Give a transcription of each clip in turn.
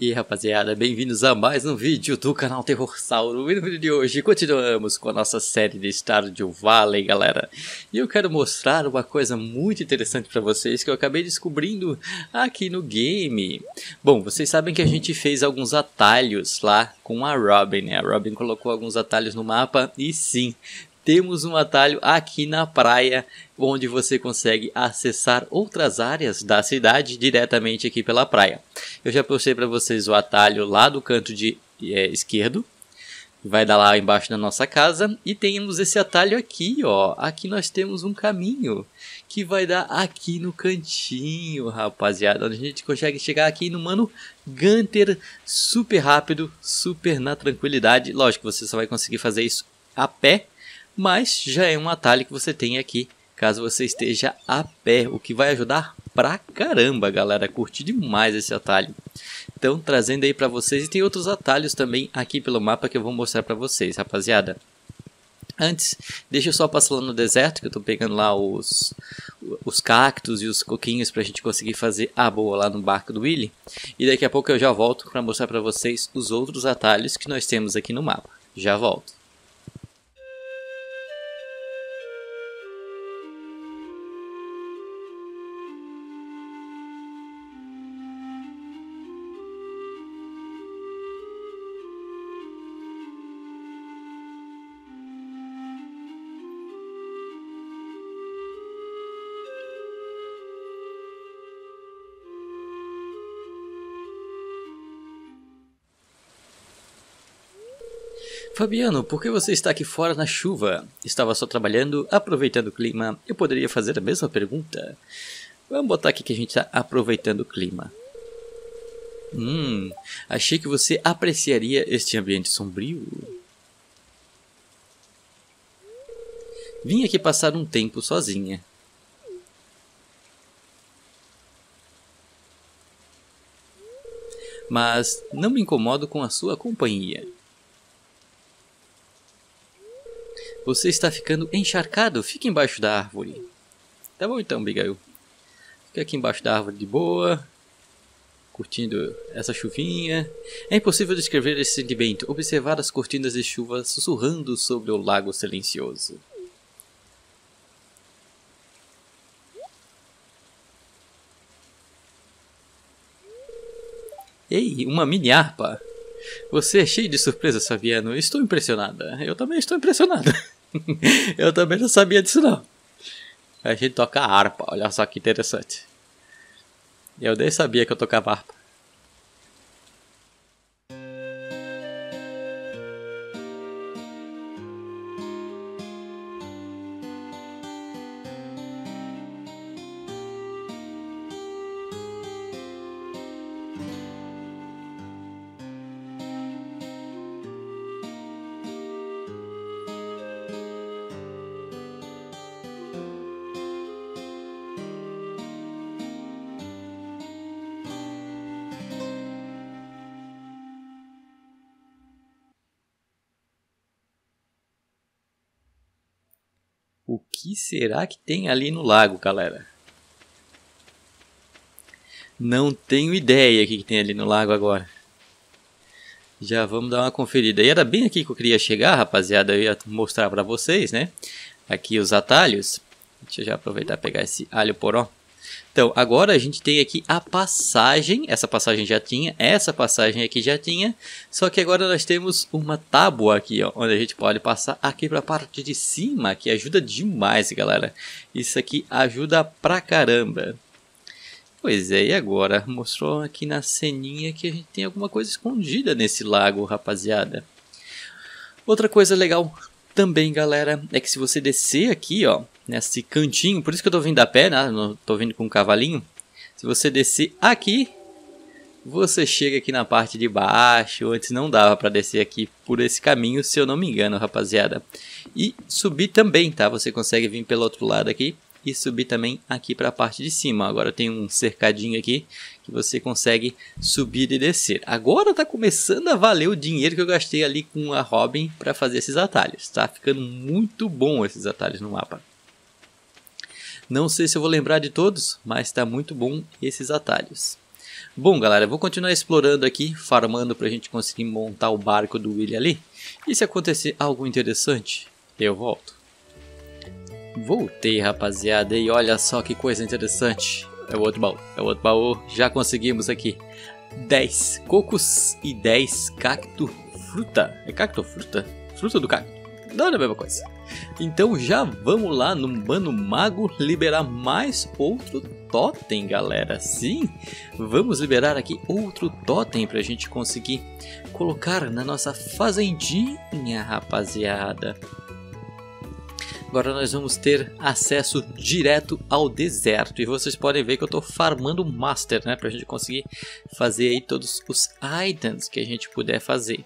E rapaziada, bem-vindos a mais um vídeo do canal Terror Sauro. E no vídeo de hoje continuamos com a nossa série de Stardew Valley, galera. E eu quero mostrar uma coisa muito interessante para vocês que eu acabei descobrindo aqui no game. Bom, vocês sabem que a gente fez alguns atalhos lá com a Robin, né? A Robin colocou alguns atalhos no mapa e sim, temos um atalho aqui na praia onde você consegue acessar outras áreas da cidade diretamente aqui pela praia. Eu já postei para vocês o atalho lá do canto de é, esquerdo, vai dar lá embaixo da nossa casa e temos esse atalho aqui, ó. Aqui nós temos um caminho que vai dar aqui no cantinho, rapaziada. Onde a gente consegue chegar aqui no mano Gunter super rápido, super na tranquilidade. Lógico, você só vai conseguir fazer isso a pé mas já é um atalho que você tem aqui, caso você esteja a pé, o que vai ajudar pra caramba, galera, curti demais esse atalho. Então, trazendo aí para vocês, e tem outros atalhos também aqui pelo mapa que eu vou mostrar para vocês, rapaziada. Antes, deixa eu só passar lá no deserto, que eu tô pegando lá os, os cactos e os coquinhos pra gente conseguir fazer a boa lá no barco do Willy. E daqui a pouco eu já volto para mostrar para vocês os outros atalhos que nós temos aqui no mapa. Já volto. Fabiano, por que você está aqui fora na chuva? Estava só trabalhando, aproveitando o clima. Eu poderia fazer a mesma pergunta? Vamos botar aqui que a gente está aproveitando o clima. Hum, achei que você apreciaria este ambiente sombrio. Vim aqui passar um tempo sozinha. Mas não me incomodo com a sua companhia. Você está ficando encharcado, fique embaixo da árvore. Tá bom então, Abigail. Fica aqui embaixo da árvore de boa, curtindo essa chuvinha. É impossível descrever esse sentimento, observar as cortinas de chuva sussurrando sobre o lago silencioso. Ei, uma mini harpa! Você é cheio de surpresa, Saviano. Estou impressionada. Eu também estou impressionada. Eu também não sabia disso não. A gente toca harpa, olha só que interessante. Eu nem sabia que eu tocava harpa. será que tem ali no lago, galera? Não tenho ideia o que, que tem ali no lago agora. Já vamos dar uma conferida. E era bem aqui que eu queria chegar, rapaziada. Eu ia mostrar para vocês, né? Aqui os atalhos. Deixa eu já aproveitar e pegar esse alho poró. Então, agora a gente tem aqui a passagem, essa passagem já tinha, essa passagem aqui já tinha, só que agora nós temos uma tábua aqui, ó, onde a gente pode passar aqui para a parte de cima, que ajuda demais, galera. Isso aqui ajuda pra caramba. Pois é, e agora? Mostrou aqui na ceninha que a gente tem alguma coisa escondida nesse lago, rapaziada. Outra coisa legal também, galera, é que se você descer aqui, ó, nesse cantinho, por isso que eu tô vindo a pé, né? Não tô vindo com um cavalinho. Se você descer aqui, você chega aqui na parte de baixo. Antes não dava para descer aqui por esse caminho, se eu não me engano, rapaziada. E subir também, tá? Você consegue vir pelo outro lado aqui e subir também aqui para a parte de cima. Agora tem um cercadinho aqui que você consegue subir e descer. Agora está começando a valer o dinheiro que eu gastei ali com a Robin para fazer esses atalhos. Está ficando muito bom esses atalhos no mapa. Não sei se eu vou lembrar de todos, mas está muito bom esses atalhos. Bom, galera, vou continuar explorando aqui, farmando para a gente conseguir montar o barco do William ali. E se acontecer algo interessante, eu volto. Voltei, rapaziada, e olha só que coisa interessante. É o outro baú, é o outro baú. Já conseguimos aqui 10 cocos e 10 cacto fruta. É cacto fruta? Fruta do cacto. Não é a mesma coisa. Então já vamos lá no Mano Mago liberar mais outro totem, galera. Sim, vamos liberar aqui outro totem para a gente conseguir colocar na nossa fazendinha, rapaziada. Agora nós vamos ter acesso direto ao deserto. E vocês podem ver que eu estou farmando Master, né? Para a gente conseguir fazer aí todos os items que a gente puder fazer.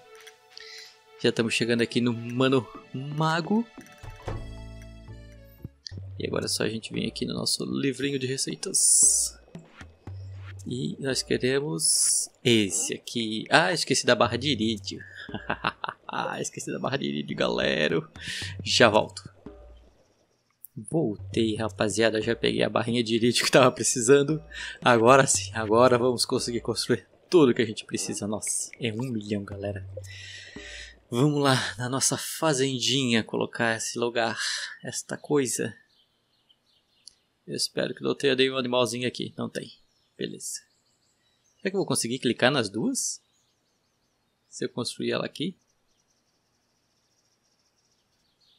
Já estamos chegando aqui no Mano Mago. E agora é só a gente vir aqui no nosso livrinho de receitas. E nós queremos esse aqui. Ah, esqueci da barra de irídio. Ah, esqueci da barra de irídio, galera. Já volto. Voltei, rapaziada. Já peguei a barrinha de elite que tava precisando. Agora sim, agora vamos conseguir construir tudo que a gente precisa. Nossa, é um milhão, galera. Vamos lá, na nossa fazendinha, colocar esse lugar, esta coisa. Eu espero que não tenha nenhum animalzinho aqui. Não tem. Beleza. Será que eu vou conseguir clicar nas duas? Se eu construir ela aqui?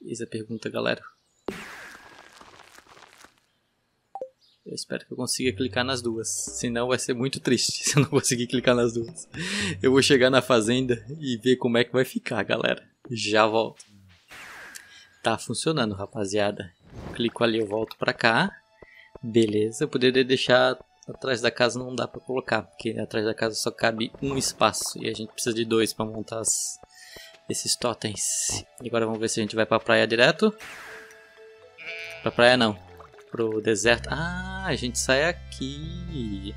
Eis a pergunta, galera. Eu espero que eu consiga clicar nas duas. Senão vai ser muito triste se eu não conseguir clicar nas duas. Eu vou chegar na fazenda e ver como é que vai ficar, galera. Já volto. Tá funcionando, rapaziada. Clico ali, eu volto pra cá. Beleza, eu poderia deixar atrás da casa não dá pra colocar, porque atrás da casa só cabe um espaço. E a gente precisa de dois pra montar as... esses totens. E agora vamos ver se a gente vai pra praia direto. Pra praia não pro deserto. Ah, a gente sai aqui.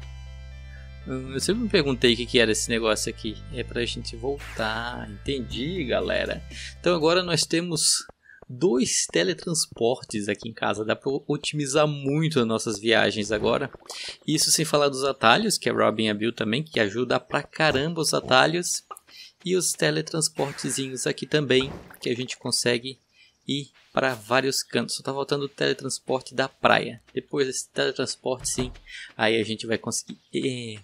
Hum, eu sempre me perguntei o que, que era esse negócio aqui. É pra gente voltar. Entendi, galera. Então agora nós temos dois teletransportes aqui em casa. Dá para otimizar muito as nossas viagens agora. Isso sem falar dos atalhos, que a Robin abriu também, que ajuda pra caramba os atalhos. E os teletransportezinhos aqui também, que a gente consegue e para vários cantos. Só tá faltando o teletransporte da praia. Depois desse teletransporte, sim, aí a gente vai conseguir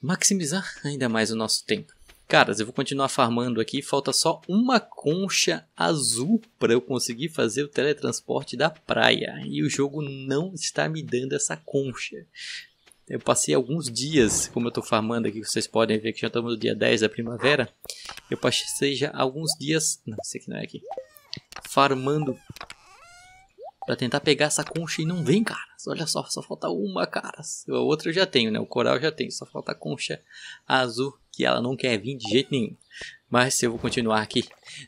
maximizar ainda mais o nosso tempo. Caras, eu vou continuar farmando aqui. Falta só uma concha azul para eu conseguir fazer o teletransporte da praia. E o jogo não está me dando essa concha. Eu passei alguns dias, como eu estou farmando aqui, vocês podem ver que já estamos no dia 10 da primavera. Eu passei já alguns dias... Não, esse aqui não é aqui. Farmando para tentar pegar essa concha e não vem, cara. Olha só, só falta uma, cara. A outra eu já tenho, né? O coral eu já tenho. Só falta a concha azul, que ela não quer vir de jeito nenhum. Mas eu vou continuar aqui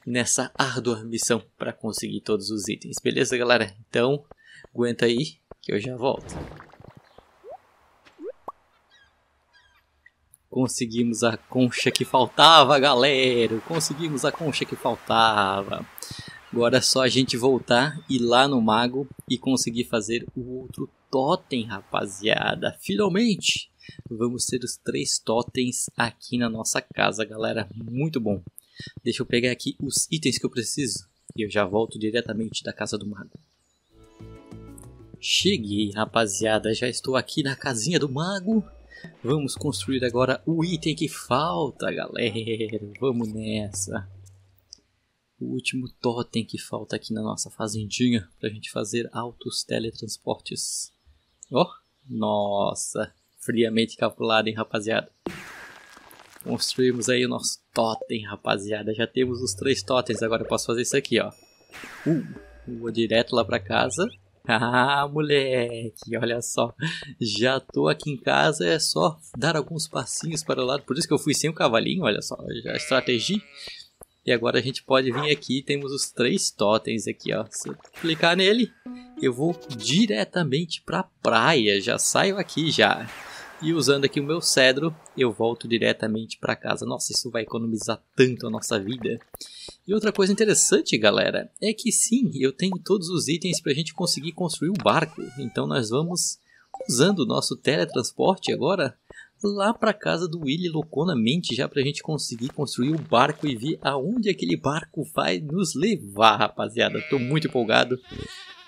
nessa árdua missão para conseguir todos os itens. Beleza, galera? Então, aguenta aí que eu já volto. Conseguimos a concha que faltava, galera! Conseguimos a concha que faltava! Agora é só a gente voltar, ir lá no mago e conseguir fazer o outro totem, rapaziada. Finalmente! Vamos ter os três totens aqui na nossa casa, galera. Muito bom. Deixa eu pegar aqui os itens que eu preciso e eu já volto diretamente da casa do mago. Cheguei, rapaziada. Já estou aqui na casinha do mago Vamos construir agora o item que falta, galera. Vamos nessa. O último totem que falta aqui na nossa fazendinha para a gente fazer altos teletransportes. Ó, oh, nossa, friamente calculado, hein, rapaziada. Construímos aí o nosso totem, rapaziada. Já temos os três totens, agora eu posso fazer isso aqui, ó. Uh, vou direto lá para casa ah, moleque, olha só. Já tô aqui em casa, é só dar alguns passinhos para o lado. Por isso que eu fui sem o cavalinho, olha só. Já estrategi. E agora a gente pode vir aqui, temos os três totens aqui, ó. Se eu clicar nele, eu vou diretamente para a praia. Já saio aqui já. E usando aqui o meu cedro, eu volto diretamente para casa. Nossa, isso vai economizar tanto a nossa vida. E outra coisa interessante, galera, é que sim, eu tenho todos os itens para a gente conseguir construir o barco. Então nós vamos usando o nosso teletransporte agora lá para casa do Willy louconamente já para a gente conseguir construir o barco e ver aonde aquele barco vai nos levar, rapaziada. Estou muito empolgado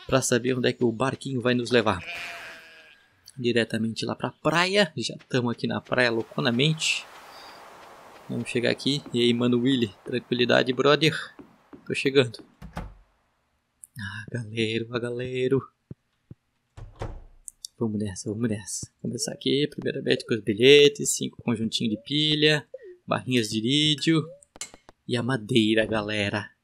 para saber onde é que o barquinho vai nos levar diretamente lá pra praia. Já estamos aqui na praia louconamente. Vamos chegar aqui. E aí, mano Willy, tranquilidade, brother. Tô chegando. Ah, galero, ah, galero. Vamos nessa, vamos nessa. Começar aqui, primeiramente com os bilhetes, cinco conjuntinhos de pilha, barrinhas de irídio e a madeira, galera.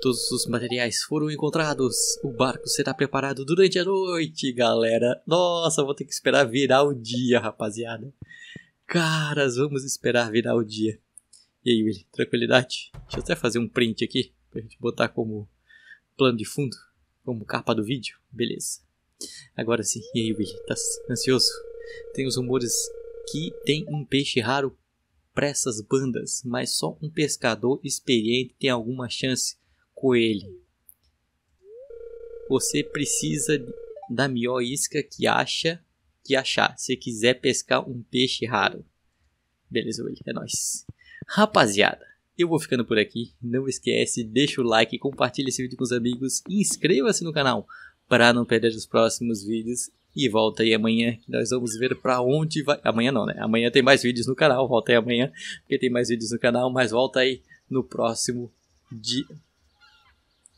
Todos os materiais foram encontrados. O barco será preparado durante a noite, galera. Nossa, vou ter que esperar virar o dia, rapaziada. Caras, vamos esperar virar o dia. E aí, Willy, tranquilidade? Deixa eu até fazer um print aqui pra gente botar como plano de fundo, como capa do vídeo. Beleza. Agora sim, e aí, Willy, tá ansioso? Tem os rumores que tem um peixe raro pra essas bandas, mas só um pescador experiente tem alguma chance coelho. Você precisa da melhor isca que acha que achar, se quiser pescar um peixe raro. Beleza, Will, é nóis. Rapaziada, eu vou ficando por aqui. Não esquece, deixa o like, compartilha esse vídeo com os amigos, inscreva-se no canal para não perder os próximos vídeos. E volta aí amanhã que nós vamos ver para onde vai. Amanhã não, né? Amanhã tem mais vídeos no canal. Volta aí amanhã porque tem mais vídeos no canal. Mas volta aí no próximo dia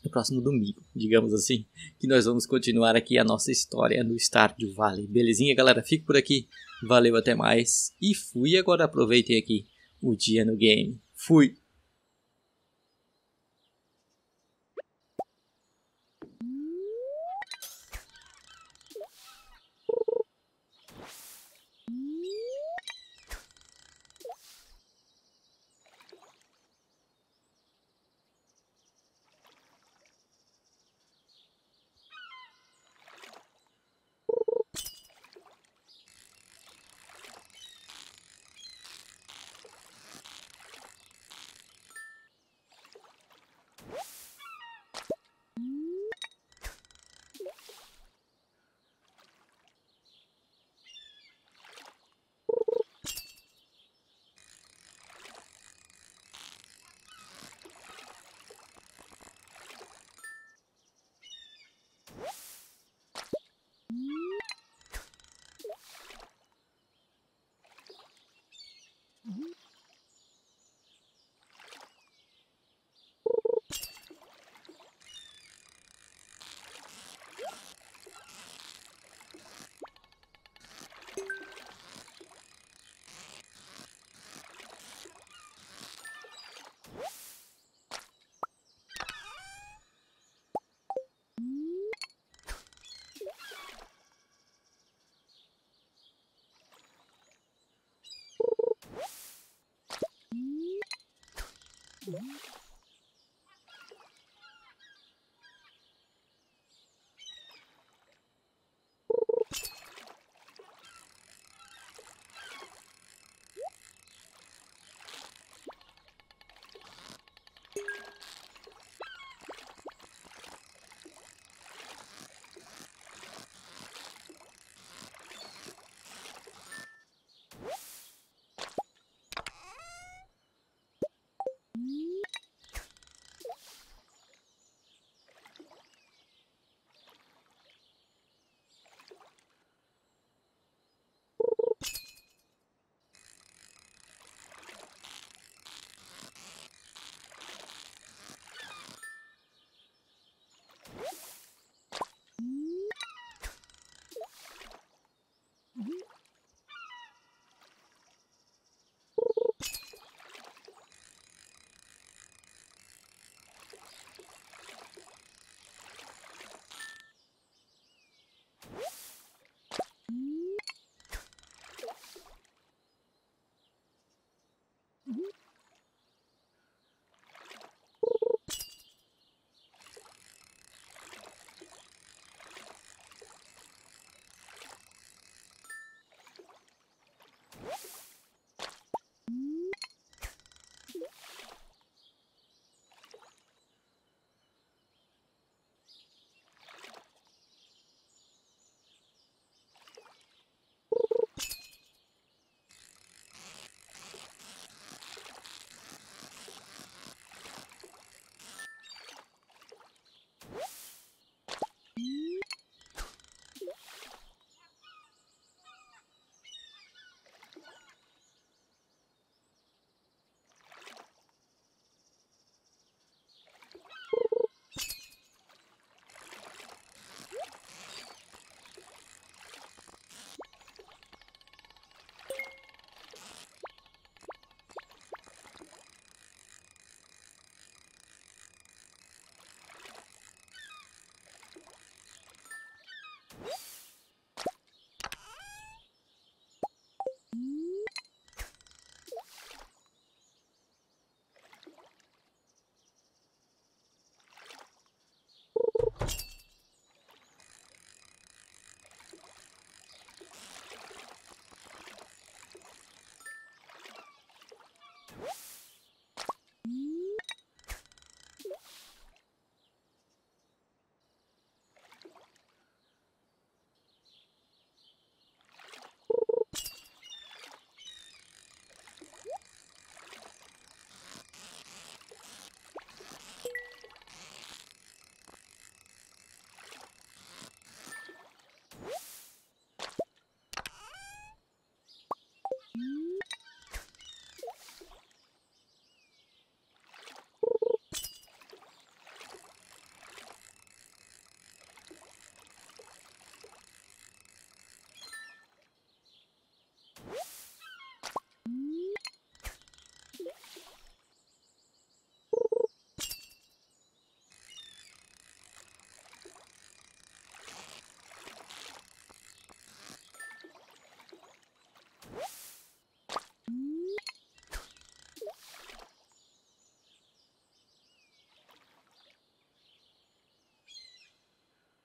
no próximo domingo, digamos assim, que nós vamos continuar aqui a nossa história do Stardew Valley. Belezinha, galera? Fico por aqui. Valeu, até mais. E fui. Agora aproveitem aqui o dia no game. Fui! Thank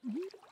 Mm-hmm.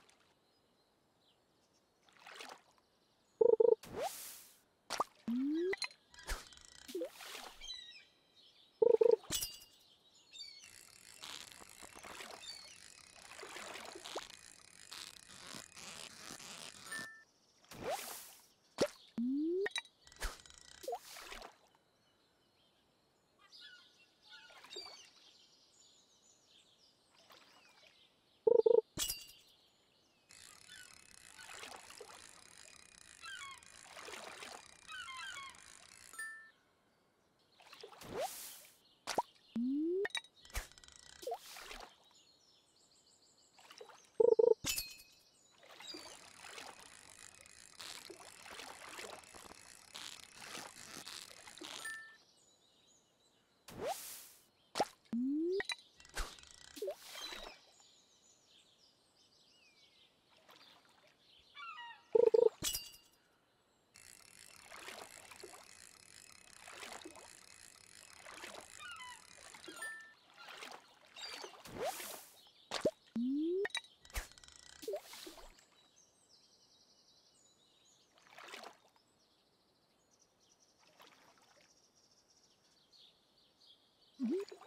Mm-hmm.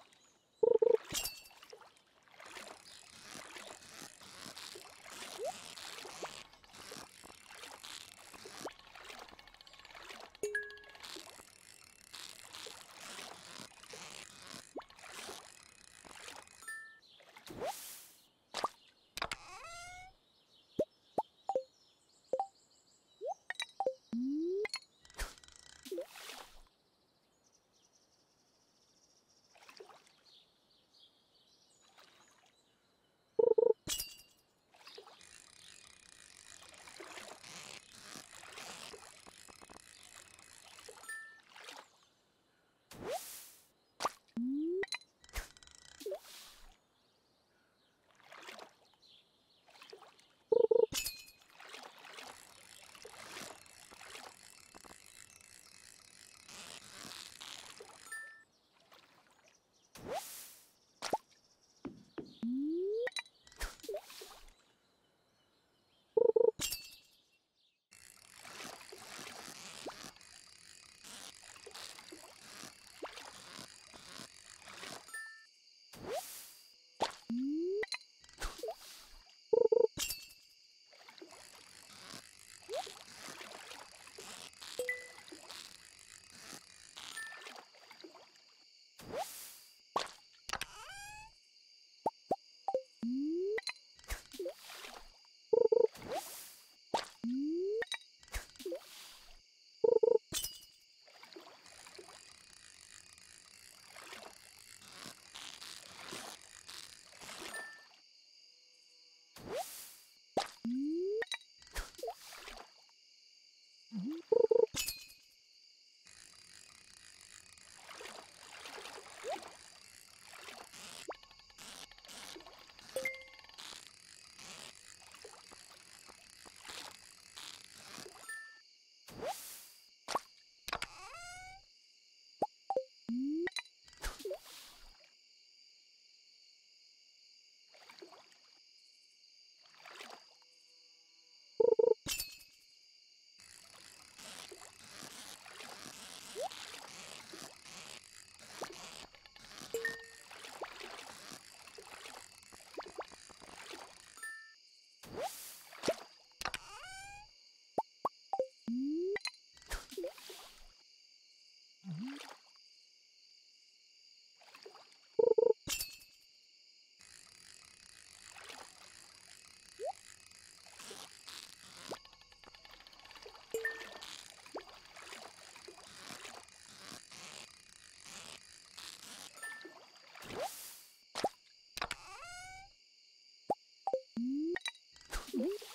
Mm-hmm.